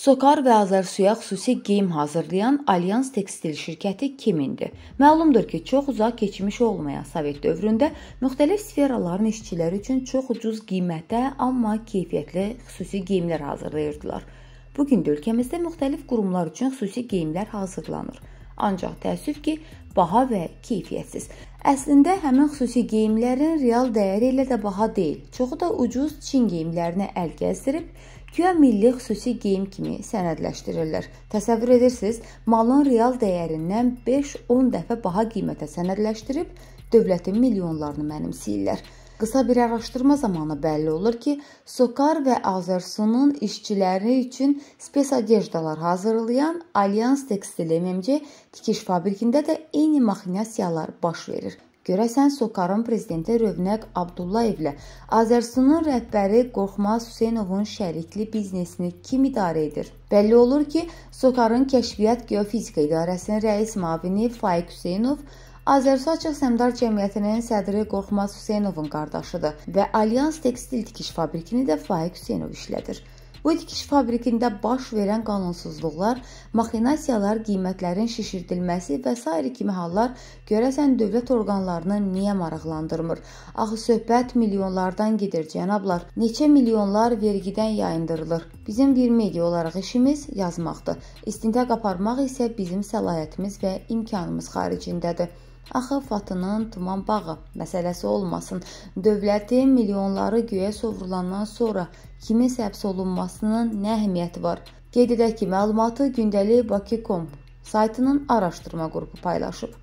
Sokar və Azərsuya xüsusi geyim hazırlayan Alyans tekstil şirkəti kimindir? Məlumdur ki, çox uzaq keçmiş olmayan Sovet dövründə müxtəlif sferaların işçiləri üçün çox ucuz qiymətə, amma keyfiyyətli xüsusi geyimlər hazırlayırdılar. Bu gün də ölkəmizdə müxtəlif qurumlar üçün xüsusi geyimlər hazırlanır. Ancaq təəssüf ki, baha və keyfiyyətsiz. Əslində həmin xüsusi geyimlərin real dəyəri ilə də baha deyil. Çoxu da ucuz Çin geyimlərinə əl gəzdirib güya milli xüsusi geyim kimi sənədləşdirirlər. Təsəvvür edirsiniz, malın real dəyərindən 5-10 dəfə baha qiymətə sənədləşdirib dövlətin milyonlarını mənimsəyirlər. Qısa bir araşdırma zamanı bəlli olur ki, Sokar və Azersunun işçiləri üçün spes adejdalar hazırlayan Allianz Tekstil MMC tikiş fabrikində də eyni maxinasiyalar baş verir. Görəsən Sokarın prezidenti Rövnəq Abdullayev ilə Azərsunun rəhbəri Qorxmaz Hüseynovun şərikli biznesini kim idarə edir? Bəlli olur ki, Sokarın Kəşfiyyat Geofizika İdarəsinin rəis müavini Faiq Hüseynov Azərsuç Səmdar Cəmiyyətinin sədri Qorxmaz Hüseynovun qardaşıdır və Alyans Tekstil Tikiş Fabrikini də Faik Hüseynov işlədir. Bu tikiş fabrikində baş verən qanunsuzluqlar, maxinasiyalar, qiymətlərin şişirdilməsi və s. kimi hallar görəsən dövlət orqanlarını niyə maraqlandırmır? Axı söhbət milyonlardan gedir, cənablar. Neçə milyonlar vergidən yayındırılır. Bizim bir media olaraq işimiz yazmaqdır. İstintaq aparmaq isə bizim səlahiyyətimiz və imkanımız xaricindədir. Axı Fatının tuman bağı məsələsi olmasın. Dövləti milyonları göyə sovrulandan sonra kiminsə həbs olunmasının nə əhəmiyyəti var? Qeyd edək ki, məlumatı gündəlik Bakı.com saytının araşdırma qrupu paylaşıb.